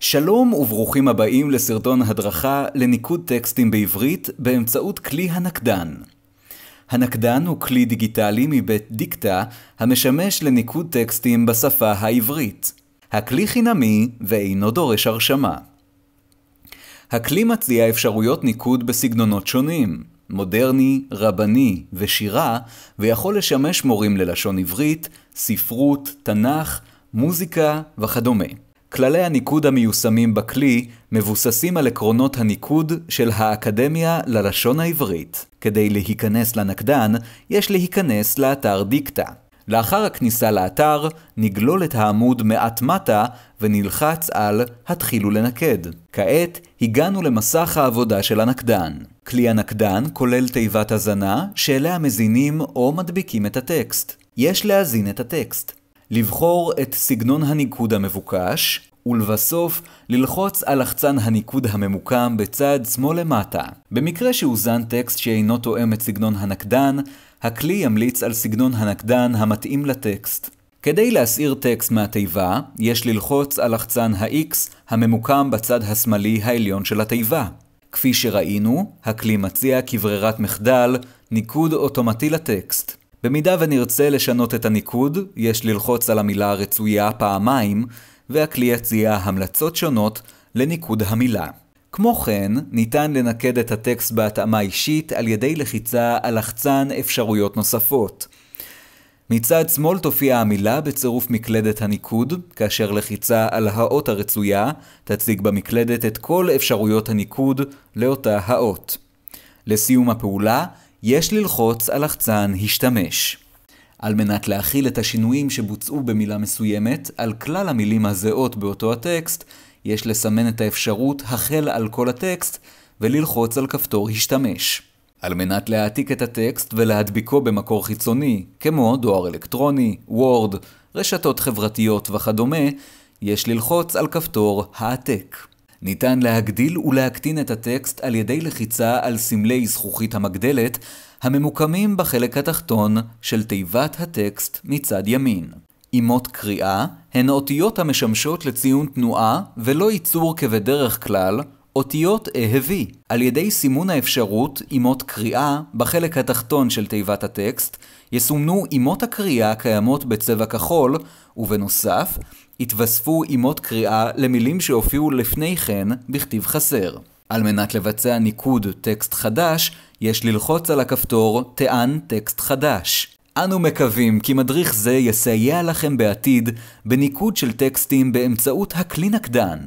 שלום וברוכים הבאים לסרטון הדרכה לניקוד טקסטים בעברית באמצעות כלי הנקדן. הנקדן הוא כלי דיגיטלי מבית דיקטה המשמש לניקוד טקסטים בשפה העברית. הכלי חינמי ואינו דורש הרשמה. הכלי מציע אפשרויות ניקוד בסגנונות שונים, מודרני, רבני ושירה, ויכול לשמש מורים ללשון עברית, ספרות, תנ"ך, מוזיקה וכדומה. כללי הניקוד המיושמים בכלי מבוססים על עקרונות הניקוד של האקדמיה ללשון העברית. כדי להיכנס לנקדן, יש להיכנס לאתר דיקטה. לאחר הכניסה לאתר, נגלול את העמוד מעט מטה ונלחץ על "התחילו לנקד". כעת הגענו למסך העבודה של הנקדן. כלי הנקדן כולל תיבת הזנה שאליה מזינים או מדביקים את הטקסט. יש להזין את הטקסט. לבחור את סגנון הניקוד המבוקש, ולבסוף ללחוץ על לחצן הניקוד הממוקם בצד שמאל למטה. במקרה שאוזן טקסט שאינו תואם את סגנון הנקדן, הכלי ימליץ על סגנון הנקדן המתאים לטקסט. כדי להסיר טקסט מהתיבה, יש ללחוץ על לחצן ה-X הממוקם בצד השמאלי העליון של התיבה. כפי שראינו, הכלי מציע כברירת מחדל, ניקוד אוטומטי לטקסט. במידה ונרצה לשנות את הניקוד, יש ללחוץ על המילה הרצויה פעמיים, והכלי יציע המלצות שונות לניקוד המילה. כמו כן, ניתן לנקד את הטקסט בהתאמה אישית על ידי לחיצה על לחצן אפשרויות נוספות. מצד שמאל תופיע המילה בצירוף מקלדת הניקוד, כאשר לחיצה על האות הרצויה תציג במקלדת את כל אפשרויות הניקוד לאותה האות. לסיום הפעולה, יש ללחוץ על לחצן השתמש. על מנת להכיל את השינויים שבוצעו במילה מסוימת על כלל המילים הזהות באותו הטקסט, יש לסמן את האפשרות החל על כל הטקסט וללחוץ על כפתור השתמש. על מנת להעתיק את הטקסט ולהדביקו במקור חיצוני, כמו דואר אלקטרוני, וורד, רשתות חברתיות וכדומה, יש ללחוץ על כפתור העתק. ניתן להגדיל ולהקטין את הטקסט על ידי לחיצה על סמלי זכוכית המגדלת, הממוקמים בחלק התחתון של תיבת הטקסט מצד ימין. אימות קריאה הן אותיות המשמשות לציון תנועה ולא ייצור כבדרך כלל אותיות אהבי, על ידי סימון האפשרות אימות קריאה בחלק התחתון של תיבת הטקסט, יסומנו אימות הקריאה הקיימות בצבע כחול, ובנוסף, יתווספו אימות קריאה למילים שהופיעו לפני כן בכתיב חסר. על מנת לבצע ניקוד טקסט חדש, יש ללחוץ על הכפתור "טען טקסט חדש". אנו מקווים כי מדריך זה יסייע לכם בעתיד בניקוד של טקסטים באמצעות הקלינקדן.